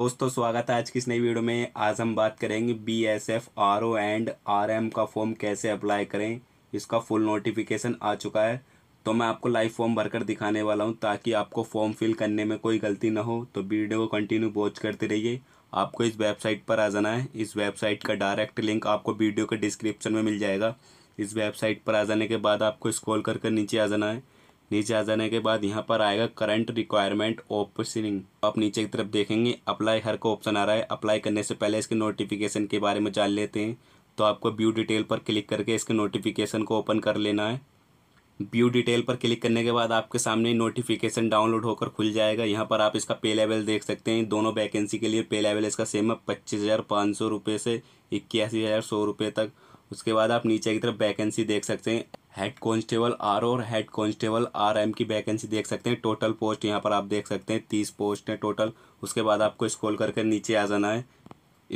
दोस्तों स्वागत है आज की इस नई वीडियो में आज हम बात करेंगे B S F R O and R M का फॉर्म कैसे अप्लाई करें इसका फुल नोटिफिकेशन आ चुका है तो मैं आपको लाइव फॉर्म भरकर दिखाने वाला हूं ताकि आपको फॉर्म फिल करने में कोई गलती ना हो तो वीडियो को कंटिन्यू वॉच करते रहिए आपको इस वेबसाइट पर आ जाना है इस वेबसाइट का डायरेक्ट लिंक आपको वीडियो के डिस्क्रिप्शन में मिल जाएगा इस वेबसाइट पर आ जाने के बाद आपको स्क्रॉल कर नीचे आ जाना है नीचे आ जाने के बाद यहाँ पर आएगा करंट रिक्वायरमेंट ऑप्शनिंग आप नीचे की तरफ देखेंगे अप्लाई हर का ऑप्शन आ रहा है अप्लाई करने से पहले इसके नोटिफिकेशन के बारे में जान लेते हैं तो आपको व्यू डिटेल पर क्लिक करके इसके नोटिफिकेशन को ओपन कर लेना है व्यू डिटेल पर क्लिक करने के बाद आपके सामने नोटिफिकेशन डाउनलोड होकर खुल जाएगा यहाँ पर आप इसका पे लेवल देख सकते हैं दोनों वैकेंसी के लिए पे लेवल इसका सेम है पच्चीस हज़ार पाँच सौ रुपये से इक्यासी हज़ार सौ रुपये तक उसके बाद आप नीचे की तरफ वैकेंसी देख सकते हैं हेड कांस्टेबल आर और हेड कांस्टेबल आर एम की वैकेंसी देख सकते हैं टोटल पोस्ट यहाँ पर आप देख सकते हैं तीस पोस्ट हैं टोटल उसके बाद आपको स्क्रॉल करके नीचे आ जाना है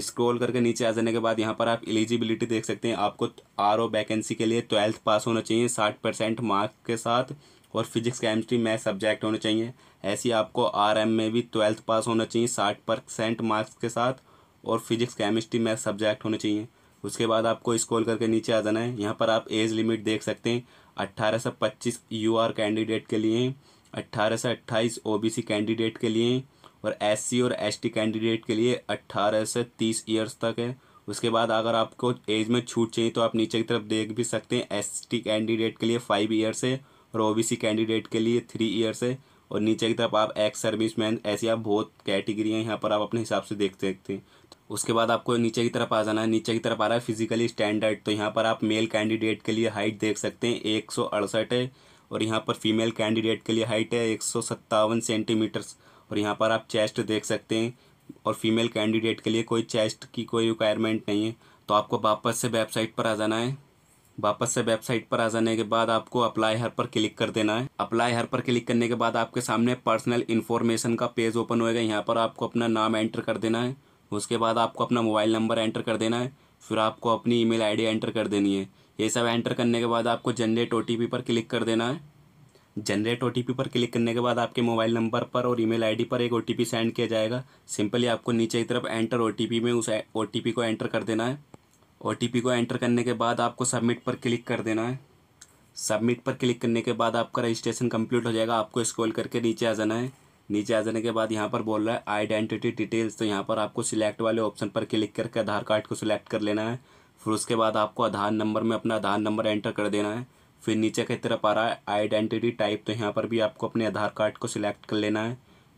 स्क्रॉल करके नीचे आ जाने के बाद यहाँ पर आप एलिजिबिलिटी देख सकते हैं आपको आर ओ वैकेंसी के लिए ट्वेल्थ पास होना चाहिए साठ परसेंट मार्क के साथ और फिजिक्स केमिस्ट्री मैथ सब्जेक्ट होने चाहिए ऐसे ही आपको आर एम में भी ट्वेल्थ पास होना चाहिए साठ परसेंट मार्क्स के साथ और फिजिक्स केमिस्ट्री मैथ सब्जेक्ट होने चाहिए उसके बाद आपको स्क्रॉल करके नीचे आ जाना है यहाँ पर आप एज लिमिट देख सकते हैं अट्ठारह से पच्चीस यू आर कैंडिडेट के लिए अट्ठारह से अट्ठाईस ओ बी सी कैंडिडेट के लिए और एस सी और एस टी कैंडिडेट के लिए अट्ठारह से तीस ईयर्स तक है उसके बाद अगर आपको एज में छूट चाहिए तो आप नीचे की तरफ देख भी सकते हैं एस टी कैंडिडेट के लिए फाइव ईयर्स है और ओ बी सी कैंडिडेट के लिए थ्री ईयर्स है और नीचे की तरफ आप एक्स सर्विस मैन ऐसी आप बहुत कैटेगरी हैं यहाँ पर आप अपने हिसाब से देख सकते हैं उसके बाद आपको नीचे की तरफ आ जाना है नीचे की तरफ आ रहा है फिजिकली स्टैंडर्ड तो यहाँ पर आप मेल कैंडिडेट के लिए हाइट देख सकते हैं एक है और यहाँ पर फीमेल कैंडिडेट के लिए हाइट है एक सेंटीमीटर्स और यहाँ पर आप चेस्ट देख सकते हैं और फीमेल कैंडिडेट के लिए कोई चेस्ट की कोई रिक्वायरमेंट नहीं है तो आपको वापस से वेबसाइट पर आ जाना है वापस से वेबसाइट पर आ जाने के बाद आपको अप्लाई हर पर क्लिक कर देना है अप्लाई हर पर क्लिक करने के बाद आपके सामने पर्सनल इन्फॉर्मेशन का पेज ओपन होएगा यहाँ पर आपको अपना नाम एंटर कर देना है उसके बाद आपको अपना मोबाइल नंबर एंटर कर देना है फिर आपको अपनी ईमेल आईडी एंटर कर देनी है ये सब एंटर करने के बाद आपको जनरेट ओ पर क्लिक कर देना है जनरेट ओ पर क्लिक करने के बाद आपके मोबाइल नंबर पर और ईमेल आईडी पर एक ओ सेंड किया जाएगा सिंपली आपको नीचे की तरफ एंटर ओ में उस ओ को एंटर कर देना है ओ को एंटर करने के बाद आपको सबमिट पर क्लिक कर देना है सबमिट पर क्लिक करने के बाद आपका रजिस्ट्रेशन कम्प्लीट हो जाएगा आपको स्क्रॉल करके नीचे आ जाना है नीचे आ जाने के बाद यहाँ पर बोल रहा है आइडेंटिटी डिटेल्स तो यहाँ पर आपको सिलेक्ट वाले ऑप्शन पर क्लिक करके आधार कार्ड को सिलेक्ट कर लेना है फिर उसके बाद आपको आधार नंबर में अपना आधार नंबर एंटर कर देना है फिर नीचे की तरफ आ रहा है आइडेंटिटी टाइप तो यहाँ पर भी आपको अपने आधार कार्ड को सिलेक्ट कर लेना है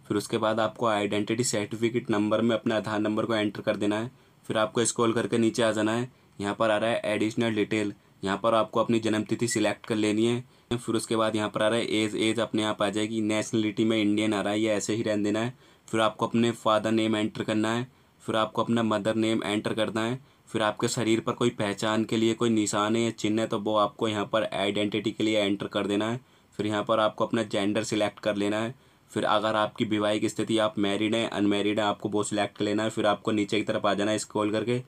फिर उसके बाद आपको आइडेंटिटी सर्टिफिकेट नंबर में अपने आधार नंबर को एंटर कर देना है फिर आपको स्क्रॉल करके नीचे आ जाना है यहाँ पर आ रहा है एडिशनल डिटेल यहाँ पर आपको अपनी जन्मतिथि सिलेक्ट कर लेनी है फिर उसके बाद यहाँ पर आ रहा है एज एज अपने आप आ जाएगी नेशनलिटी में इंडियन आ रहा है ये ऐसे ही रहने देना है फिर आपको अपने फादर नेम एंटर करना है फिर आपको अपना मदर नेम एंटर करना है फिर आपके शरीर पर कोई पहचान के लिए कोई निशान है या चिन्ह है तो वो आपको यहाँ पर आइडेंटिटी के लिए एंटर कर देना है फिर यहाँ पर आपको अपना जेंडर सिलेक्ट कर लेना है फिर अगर आपकी विवाहिक स्थिति आप मैरिड हैं अनमेरिड हैं आपको वो सिलेक्ट कर लेना है फिर आपको नीचे की तरफ आ जाना है स्क्रॉल करके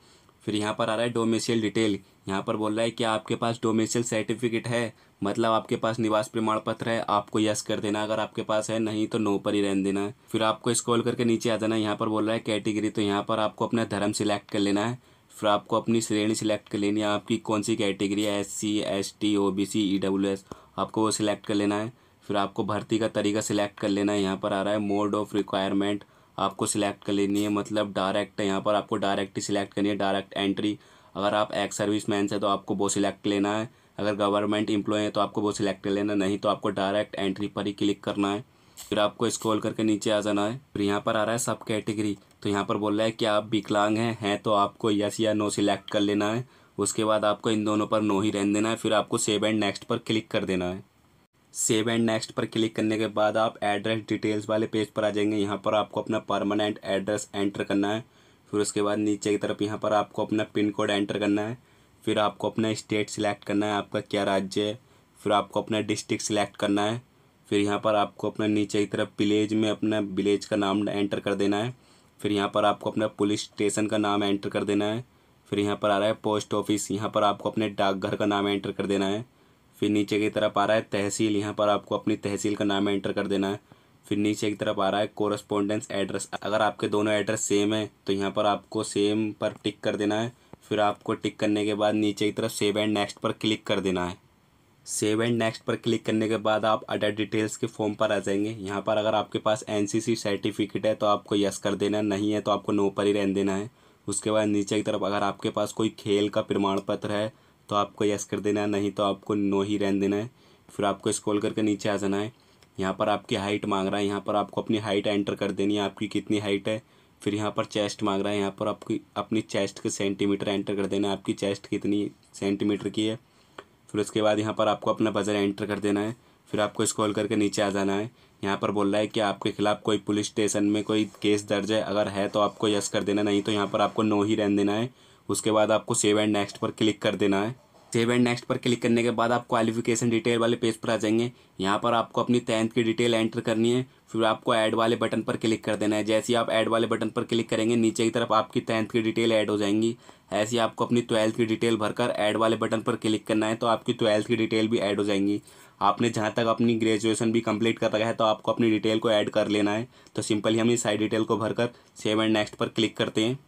फिर यहाँ पर आ रहा है डोमेसियल डिटेल यहाँ पर बोल रहा है कि आपके पास डोमेसियल सर्टिफिकेट है मतलब आपके पास निवास प्रमाण पत्र है आपको यस कर देना अगर आपके पास है नहीं तो नो पर ही रहने देना है फिर आपको स्क्रॉल करके नीचे आ जाना है यहाँ पर बोल रहा है कैटेगरी तो यहाँ पर आपको अपना धर्म सिलेक्ट कर लेना है फिर आपको अपनी श्रेणी सिलेक्ट कर लेनी है आपकी कौन सी कैटेगरी है S C S T O B C E W S आपको वो सिलेक्ट कर लेना है फिर आपको भर्ती का तरीका सिलेक्ट कर लेना है यहाँ पर आ रहा है मोड ऑफ रिक्वायरमेंट आपको सिलेक्ट कर लेनी है मतलब डायरेक्ट यहाँ पर आपको डायरेक्ट ही सिलेक्ट करनी है डायरेक्ट एंट्री अगर आप एक्स सर्विस मैन से तो आपको वो सिलेक्ट लेना है अगर गवर्नमेंट एम्प्लॉय है तो आपको वो सिलेक्ट लेना नहीं तो आपको डायरेक्ट एंट्री पर ही क्लिक करना है फिर आपको स्क्रॉल करके नीचे आ जाना है फिर यहाँ पर आ रहा है सब कैटेगरी तो यहाँ पर बोल रहा है कि आप विकलांग हैं हैं तो आपको यस या नो सिलेक्ट कर लेना है उसके बाद आपको इन दोनों पर नो ही रहने देना है फिर आपको सेव एंड नेक्स्ट पर क्लिक कर देना है सेव एंड नेक्स्ट पर क्लिक करने के बाद आप एड्रेस डिटेल्स वाले पेज पर आ जाएंगे यहाँ पर आपको अपना परमानेंट एड्रेस एंटर करना है फिर उसके बाद नीचे की तरफ यहाँ पर आपको अपना पिन कोड एंटर करना है फिर आपको अपना स्टेट सिलेक्ट करना है आपका क्या राज्य है फिर आपको अपना डिस्ट्रिक्ट सिलेक्ट करना है फिर यहाँ पर आपको अपना नीचे की तरफ विलेज में अपना विलेज का नाम एंटर कर देना है फिर यहाँ पर आपको अपना पुलिस स्टेशन का नाम एंटर कर देना है फिर यहाँ पर आ रहा है पोस्ट ऑफिस यहाँ पर आपको अपने डाकघर का नाम एंटर कर देना है फिर नीचे की तरफ आ रहा है तहसील यहाँ पर आपको अपनी तहसील का नाम एंटर कर देना है फिर नीचे की तरफ आ रहा है कोरस्पोंडेंस एड्रेस अगर आपके दोनों एड्रेस सेम है तो यहाँ पर आपको सेम पर टिक कर देना है फिर आपको टिक करने के बाद नीचे की तरफ सेव एंड नेक्स्ट पर क्लिक कर देना है सेव एंड नेक्स्ट पर क्लिक करने के बाद आप अडर डिटेल्स के फॉर्म पर आ जाएंगे यहाँ पर अगर आपके पास एन सर्टिफिकेट है तो आपको यस कर देना नहीं है तो आपको नो पर ही रहने देना है उसके बाद नीचे की तरफ अगर आपके पास कोई खेल का प्रमाण पत्र है तो आपको यस कर देना है नहीं तो आपको नो ही रहने देना है फिर आपको स्कॉल करके नीचे आ जाना है यहाँ पर आपकी हाइट मांग रहा है यहाँ पर आपको अपनी हाइट एंटर कर देनी है आपकी कितनी हाइट है फिर यहाँ पर चेस्ट मांग रहा है यहाँ पर आपकी अपनी चेस्ट के सेंटीमीटर एंटर कर देना है आपकी चेस्ट कितनी सेंटीमीटर की है फिर उसके बाद यहाँ पर आपको अपना बजर एंटर कर देना है फिर आपको स्कॉल करके नीचे आ जाना है यहाँ पर बोल रहा है कि आपके खिलाफ़ कोई पुलिस स्टेशन में कोई केस दर्ज है अगर है तो आपको यस कर देना नहीं तो यहाँ पर आपको नो ही रहने देना है उसके बाद आपको सेव एंड नेक्स्ट पर क्लिक कर देना है सेव एंड नेक्स्ट पर क्लिक करने के बाद आप क्वालिफिकेशन डिटेल वाले पेज पर आ जाएंगे यहाँ पर आपको अपनी टेंथ की डिटेल एंटर करनी है फिर आपको ऐड वाले बटन पर क्लिक कर देना है जैसे ही आप ऐड वाले बटन पर क्लिक करेंगे नीचे की तरफ आपकी टेंथ की डिटेल ऐड हो जाएंगी ऐसे ही आपको अपनी ट्वेल्थ की डिटेल भरकर ऐड वाले बटन पर क्लिक करना है तो आपकी ट्वेल्थ की डिटेल भी ऐड हो जाएंगी आपने जहाँ तक अपनी ग्रेजुएशन भी कंप्लीट कर रखा है तो आपको अपनी डिटेल को ऐड कर लेना है तो सिंपली हम इस सारी डिटेल को भरकर सेव एंड नेक्स्ट पर क्लिक करते हैं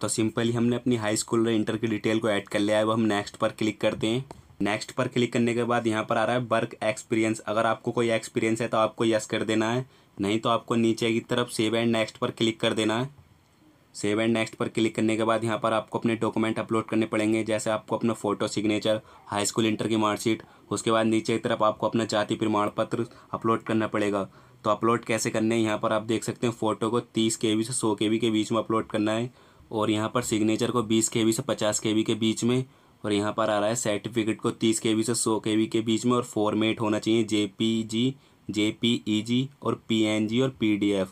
तो सिंपली हमने अपनी हाई स्कूल और इंटर की डिटेल को ऐड कर लिया है अब हम नेक्स्ट पर क्लिक करते हैं नेक्स्ट पर क्लिक करने के बाद यहाँ पर आ रहा है वर्क एक्सपीरियंस अगर आपको कोई एक्सपीरियंस है तो आपको यस कर देना है नहीं तो आपको नीचे की तरफ सेव एंड नेक्स्ट पर क्लिक कर देना है सेव एंड नेक्स्ट पर क्लिक करने के बाद यहाँ पर आपको अपने डॉक्यूमेंट अपलोड करने पड़ेंगे जैसे आपको अपना photo signature high school inter की मार्कशीट उसके बाद नीचे की तरफ आपको अपना जाति प्रमाण पत्र अपलोड करना पड़ेगा तो अपलोड कैसे करना है यहाँ पर आप देख सकते हैं फ़ोटो को तीस के से सौ के के बीच में अपलोड करना है और यहाँ पर सिग्नेचर को बीस के से पचास के के बीच में और यहाँ पर आ रहा है सर्टिफिकेट को तीस के से सौ के के बीच में और फॉर्मेट होना चाहिए J P G J P E जी और पी एन जी और पी डी एफ़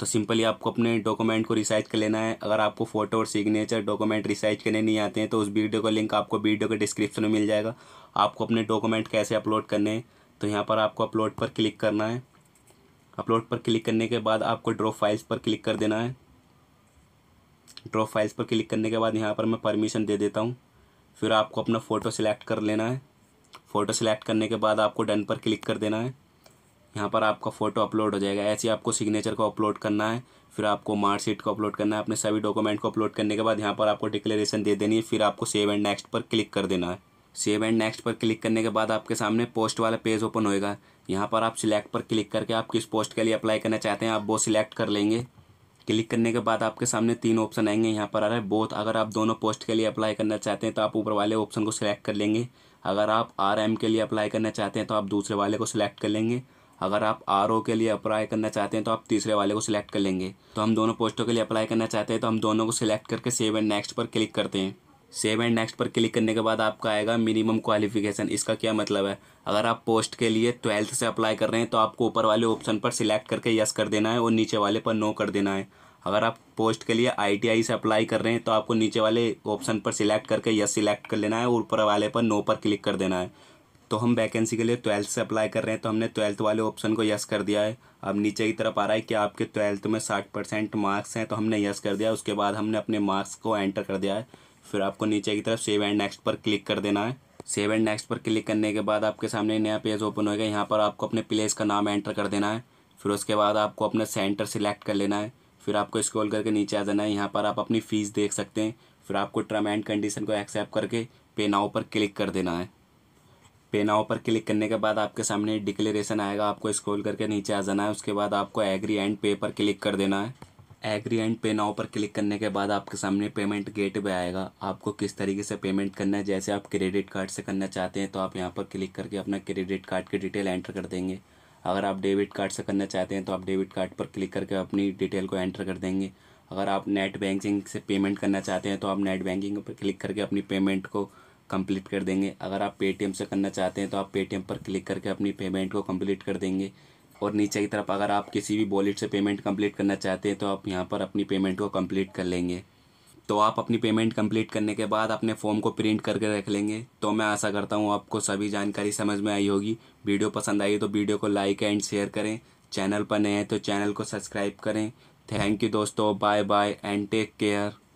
तो सिंपली आपको अपने डॉक्यूमेंट को रिसाइज कर लेना है अगर आपको फोटो और सिग्नेचर डॉक्यूमेंट रिसाइज करने नहीं आते हैं तो उस वीडियो का लिंक आपको वीडियो के डिस्क्रिप्शन में मिल जाएगा आपको अपने डॉक्यूमेंट कैसे अपलोड करने हैं तो यहाँ पर आपको अपलोड पर क्लिक करना है अपलोड पर क्लिक करने के बाद आपको ड्रॉ फाइल्स पर क्लिक कर देना है ड्रॉ फाइल्स पर क्लिक करने के बाद यहाँ पर मैं परमिशन दे देता हूँ फिर आपको अपना फ़ोटो सिलेक्ट कर लेना है फ़ोटो सिलेक्ट करने के बाद आपको डन पर क्लिक कर देना है यहाँ पर आपका फ़ोटो अपलोड हो जाएगा ऐसे आपको सिग्नेचर को अपलोड करना है फिर आपको मार्कशीट को अपलोड करना है अपने सभी डॉक्यूमेंट को अपलोड करने के बाद यहाँ पर आपको डिक्लेरेशन दे देनी है फिर आपको सेव एंड नेक्स्ट पर क्लिक कर देना है सेव एंड नेक्स्ट पर क्लिक करने के बाद आपके सामने पोस्ट वाला पेज ओपन होएगा यहाँ पर आप सिलेक्ट पर क्लिक करके आप किस पोस्ट के लिए अप्लाई करना चाहते हैं आप वो सिलेक्ट कर लेंगे क्लिक करने के बाद आपके सामने तीन ऑप्शन आएंगे यहाँ पर आ रहा है बोथ अगर आप दोनों पोस्ट के लिए अप्लाई करना चाहते हैं तो आप ऊपर वाले ऑप्शन को सिलेक्ट कर लेंगे अगर आप आर एम के लिए अप्लाई करना चाहते हैं तो आप दूसरे वाले को सिलेक्ट कर लेंगे अगर आप आर ओ के लिए अप्लाई करना चाहते हैं तो आप तीसरे वाले को सिलेक्ट कर लेंगे तो हम दोनों पोस्टों के लिए अप्लाई करना चाहते हैं तो हम दोनों को सिलेक्ट करके सेव एंड नेक्स्ट पर क्लिक करते हैं सेव एंड नेक्स्ट पर क्लिक करने के बाद आपका आएगा मिनिमम क्वालिफिकेशन इसका क्या मतलब है अगर आप पोस्ट के लिए ट्वेल्थ से अप्लाई कर रहे हैं तो आपको ऊपर वाले ऑप्शन पर सिलेक्ट करके यस कर देना है और नीचे वाले पर नो कर देना है अगर आप पोस्ट के लिए आईटीआई से अप्लाई कर रहे हैं तो आपको नीचे वाले ऑप्शन पर सिलेक्ट करके यस सिलेक्ट कर लेना है और ऊपर वाले पर नो पर क्लिक कर देना है तो हम वैकेंसी के लिए ट्वेल्थ से अप्लाई कर रहे हैं तो हमने ट्वेल्थ वाले ऑप्शन को यस कर दिया है अब नीचे की तरफ आ रहा है कि आपके ट्वेल्थ में साठ परसेंट मार्क्स हैं तो हमने यस कर दिया उसके बाद हमने अपने मार्क्स को एंटर कर दिया है फिर आपको नीचे की तरफ सेव एंड नेक्स्ट पर क्लिक कर देना है सेव एंड नेक्स्ट पर क्लिक करने के बाद आपके सामने नया पेज ओपन होएगा यहाँ पर आपको अपने प्लेस का नाम एंटर कर देना है फिर उसके बाद आपको अपना सेंटर सिलेक्ट कर लेना है फिर आपको स्क्रॉल करके नीचे आ जाना है यहाँ पर आप अपनी फ़ीस देख सकते हैं फिर आपको टर्म एंड कंडीशन को एक्सेप्ट करके पे नाउ पर क्लिक कर देना है पे नाउ पर क्लिक करने के बाद आपके सामने डिक्लेरेशन आएगा आपको स्क्रॉल करके नीचे आ जाना है उसके बाद आपको एग्री एंड पे पर क्लिक कर देना है एग्री एंड पे नाउ पर क्लिक करने के बाद आपके सामने पेमेंट गेट पे आएगा आपको किस तरीके से पेमेंट करना है जैसे आप क्रेडिट कार्ड से करना चाहते हैं तो आप यहाँ पर क्लिक करके अपना क्रेडिट कार्ड की डिटेल एंटर कर देंगे अगर आप डेबिट कार्ड से करना चाहते हैं तो आप डेबिट कार्ड पर क्लिक करके अपनी डिटेल को एंटर कर देंगे अगर आप नेट बैंकिंग से पेमेंट करना चाहते हैं तो आप नेट बैंकिंग पर क्लिक करके अपनी पेमेंट को कंप्लीट कर देंगे अगर आप पेटीएम से करना चाहते हैं तो आप पेटीएम पर क्लिक करके अपनी पेमेंट को कंप्लीट कर देंगे और नीचे की तरफ अगर आप किसी भी वॉलेट से पेमेंट कंप्लीट करना चाहते हैं तो आप यहाँ पर अपनी पेमेंट को कंप्लीट कर लेंगे तो आप अपनी पेमेंट कंप्लीट करने के बाद अपने फॉर्म को प्रिंट करके रख लेंगे तो मैं आशा करता हूँ आपको सभी जानकारी समझ में आई होगी वीडियो पसंद आई तो वीडियो को लाइक एंड शेयर करें चैनल पर नए हैं तो चैनल को सब्सक्राइब करें थैंक यू दोस्तों bye bye and take care